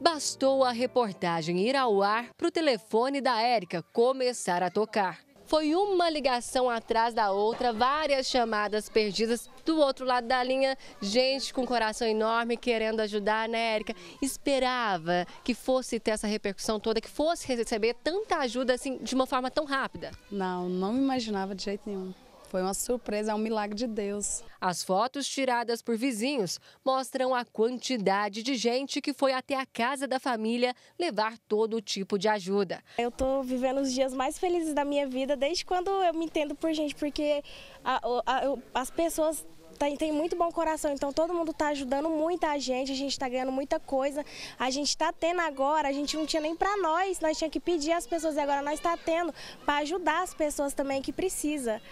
Bastou a reportagem ir ao ar para o telefone da Érica começar a tocar. Foi uma ligação atrás da outra, várias chamadas perdidas do outro lado da linha. Gente com coração enorme querendo ajudar, né, Érica? Esperava que fosse ter essa repercussão toda, que fosse receber tanta ajuda assim de uma forma tão rápida? Não, não imaginava de jeito nenhum. Foi uma surpresa, é um milagre de Deus. As fotos tiradas por vizinhos mostram a quantidade de gente que foi até a casa da família levar todo tipo de ajuda. Eu estou vivendo os dias mais felizes da minha vida desde quando eu me entendo por gente, porque a, a, as pessoas tem, tem, muito bom coração, então todo mundo está ajudando muita gente, a gente está ganhando muita coisa, a gente está tendo agora, a gente não tinha nem para nós, nós tinha que pedir às pessoas e agora nós está tendo para ajudar as pessoas também que precisa.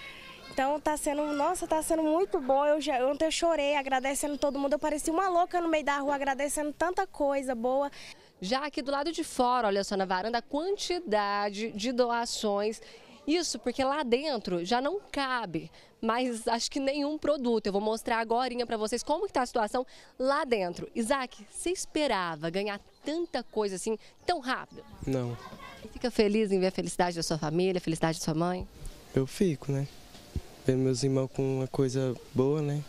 Então tá sendo, nossa, tá sendo muito bom. Eu já ontem eu chorei agradecendo todo mundo. Eu parecia uma louca no meio da rua agradecendo tanta coisa boa. Já aqui do lado de fora, olha só na varanda, a quantidade de doações. Isso porque lá dentro já não cabe mas acho que nenhum produto. Eu vou mostrar agora para vocês como está a situação lá dentro. Isaac, você esperava ganhar tanta coisa assim tão rápido? Não. Fica feliz em ver a felicidade da sua família, a felicidade da sua mãe? Eu fico, né? ver meus irmãos com uma coisa boa, né?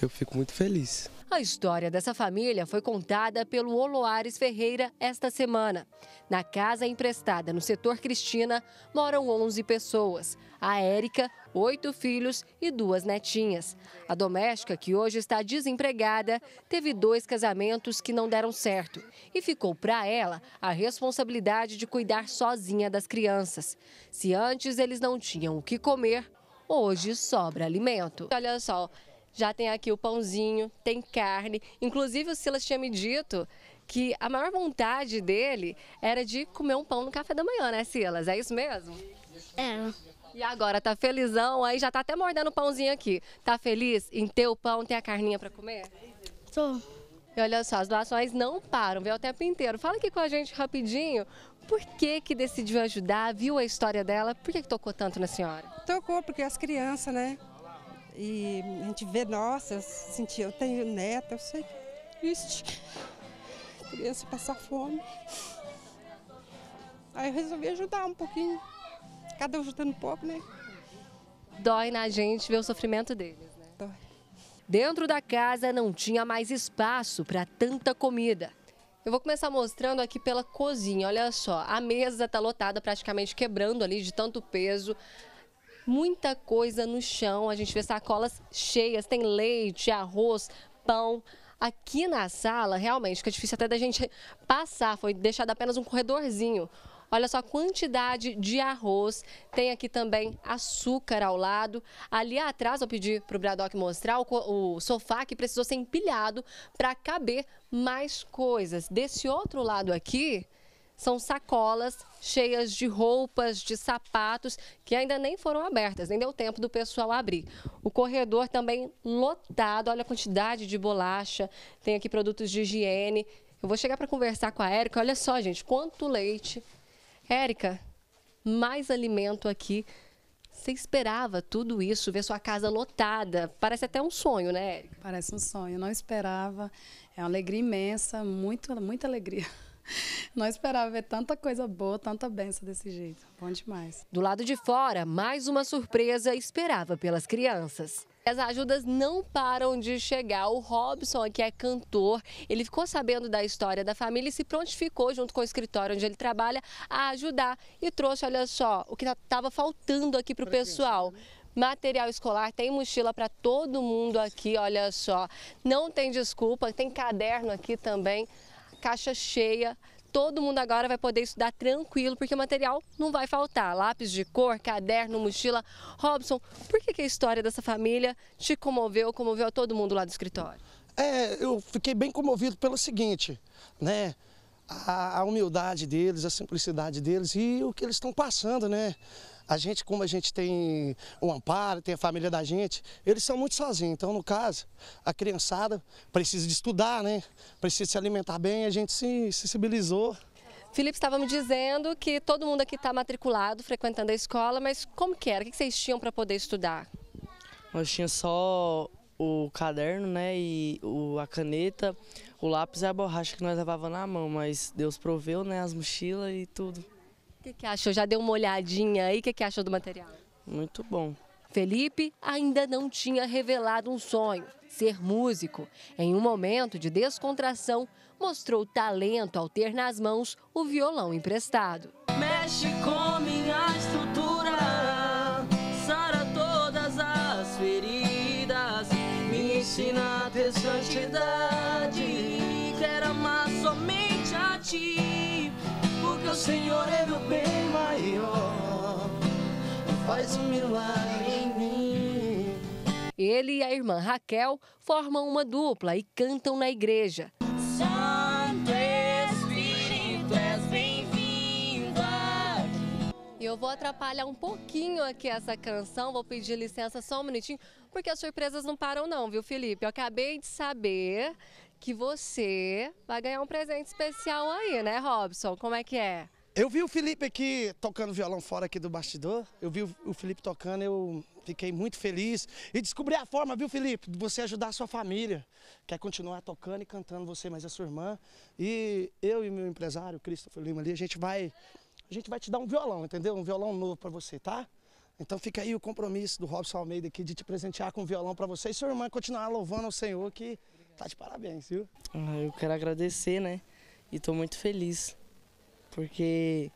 Eu fico muito feliz. A história dessa família foi contada pelo Oloares Ferreira esta semana. Na casa emprestada no setor Cristina moram 11 pessoas. A Érica, oito filhos e duas netinhas. A doméstica, que hoje está desempregada, teve dois casamentos que não deram certo e ficou para ela a responsabilidade de cuidar sozinha das crianças. Se antes eles não tinham o que comer, hoje sobra alimento. Olha só, já tem aqui o pãozinho, tem carne. Inclusive o Silas tinha me dito que a maior vontade dele era de comer um pão no café da manhã, né, Silas? É isso mesmo? É. E agora, tá felizão? Aí já tá até mordendo o pãozinho aqui. Tá feliz em ter o pão, ter a carninha para comer? Tô. E olha só, as doações não param, viu, o tempo inteiro. Fala aqui com a gente rapidinho, por que que decidiu ajudar, viu a história dela, por que, que tocou tanto na senhora? Tocou, porque as crianças, né, e a gente vê, nossa, eu senti, eu tenho neta, eu sei que triste. Criança passar fome. Aí eu resolvi ajudar um pouquinho. Cada um ajudando um pouco, né? Dói na gente ver o sofrimento deles, né? Dói. Dentro da casa não tinha mais espaço para tanta comida. Eu vou começar mostrando aqui pela cozinha, olha só. A mesa está lotada, praticamente quebrando ali de tanto peso muita coisa no chão. A gente vê sacolas cheias, tem leite, arroz, pão. Aqui na sala, realmente, fica difícil até da gente passar, foi deixado apenas um corredorzinho. Olha só a quantidade de arroz. Tem aqui também açúcar ao lado. Ali atrás, eu pedi para o Bradock mostrar o, o, sofá que precisou ser empilhado para caber mais coisas. Desse outro lado aqui, são sacolas cheias de roupas, de sapatos, que ainda nem foram abertas, nem deu tempo do pessoal abrir. O corredor também lotado, olha a quantidade de bolacha, tem aqui produtos de higiene. Eu vou chegar para conversar com a Érica, olha só, gente, quanto leite. Érica, mais alimento aqui. Você esperava tudo isso, ver sua casa lotada? Parece até um sonho, né, Érica? Parece um sonho, não esperava. É uma alegria imensa, muito, muita alegria. Não esperava ver tanta coisa boa, tanta benção desse jeito. Bom demais. Do lado de fora, mais uma surpresa esperava pelas crianças. As ajudas não param de chegar. O Robson, que é cantor, ele ficou sabendo da história da família e se prontificou, junto com o escritório onde ele trabalha, a ajudar. E trouxe, olha só, o que estava tá, faltando aqui para o pessoal né? material escolar, tem mochila para todo mundo aqui, olha só. Não tem desculpa, tem caderno aqui também caixa cheia. Todo mundo agora vai poder estudar tranquilo, porque o material não vai faltar. Lápis de cor, caderno, mochila. Robson, por que, que a história dessa família te comoveu, comoveu a todo mundo lá do escritório? É, eu fiquei bem comovido pelo seguinte, né? A, a humildade deles, a simplicidade deles e o que eles estão passando, né? a gente, como a gente tem o amparo, tem a família da gente, eles são muito sozinhos. Então, no caso, a criançada precisa de estudar, né? Precisa se alimentar bem, a gente se sensibilizou. Felipe, estava me dizendo que todo mundo aqui está matriculado, frequentando a escola, mas como que era? O que vocês tinham para poder estudar? Nós tínhamos só o caderno, né, e o, a caneta, o lápis e a borracha que nós levava na mão, mas Deus proveu, né, as mochilas e tudo. O que, que achou? Já deu uma olhadinha aí? O que, que achou do material? Muito bom. Felipe ainda não tinha revelado um sonho, ser músico. Em um momento de descontração, mostrou talento ao ter nas mãos o violão emprestado. Mexe com minha estrutura, sara todas as feridas, me ensina a ter santidade, quero amar somente a ti o Senhor é meu bem maior. Faz um milagre em mim. Ele e a irmã Raquel formam uma dupla e cantam na igreja. Santo Espírito, és bem-vindo E eu vou atrapalhar um pouquinho aqui essa canção, vou pedir licença só um minutinho, porque as surpresas não param não, viu Felipe? Eu acabei de saber que você vai ganhar um presente especial aí, né, Robson? Como é que é? Eu vi o Felipe aqui tocando violão fora aqui do bastidor. Eu vi o Felipe tocando, eu fiquei muito feliz. E descobri a forma, viu, Felipe, de você ajudar a sua família. Quer é continuar tocando e cantando você, mas a é sua irmã. E eu e meu empresário, Christopher Lima, ali, a gente vai. A gente vai te dar um violão, entendeu? Um violão novo para você, tá? Então fica aí o compromisso do Robson Almeida aqui de te presentear com um violão para você e sua irmã continuar louvando o Senhor que tá de parabéns, viu? Ah, eu quero agradecer, né? E tô muito feliz, porque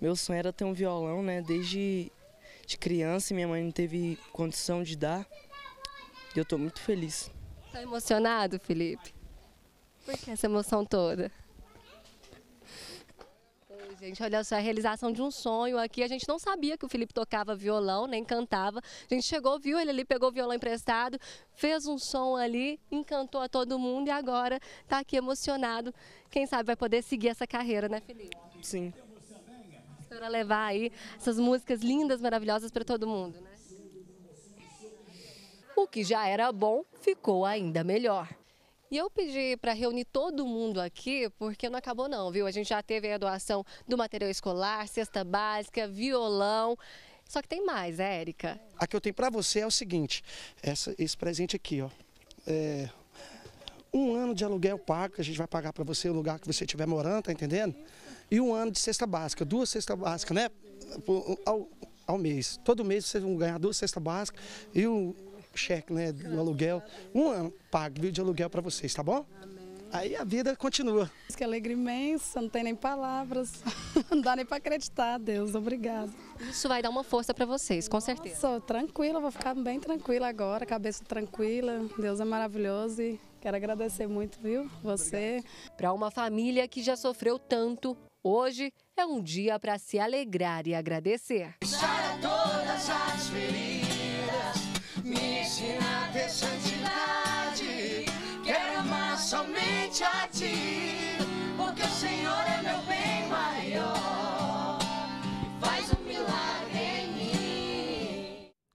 meu sonho era ter um violão, né? Desde de criança, minha mãe não teve condição de dar. E eu tô muito feliz. Tá emocionado, Felipe? Por que essa emoção toda? Gente, olha só, a realização de um sonho aqui. A gente não sabia que o Felipe tocava violão, nem cantava. A gente chegou, viu ele ali, pegou o violão emprestado, fez um som ali, encantou a todo mundo e agora está aqui emocionado. Quem sabe vai poder seguir essa carreira, né, Felipe? Sim. Para levar aí essas músicas lindas, maravilhosas para todo mundo, né? O que já era bom ficou ainda melhor. E eu pedi para reunir todo mundo aqui, porque não acabou não, viu? A gente já teve a doação do material escolar, cesta básica, violão. Só que tem mais, é, Érica? A que eu tenho para você é o seguinte, essa, esse presente aqui, ó. É, um ano de aluguel pago, que a gente vai pagar para você o lugar que você estiver morando, tá entendendo? E um ano de cesta básica, duas cestas básicas, né? Ao, ao mês. Todo mês vocês vão ganhar duas cestas básicas e um cheque né, do aluguel, um ano pago de aluguel para vocês, tá bom? Aí a vida continua. Que alegria imensa, não tem nem palavras, não dá nem para acreditar, Deus, obrigada. Isso vai dar uma força para vocês, com Nossa, certeza. Sou tranquila, vou ficar bem tranquila agora, cabeça tranquila, Deus é maravilhoso e quero agradecer muito, viu, você. Para uma família que já sofreu tanto, hoje é um dia para se alegrar e agradecer. Chora,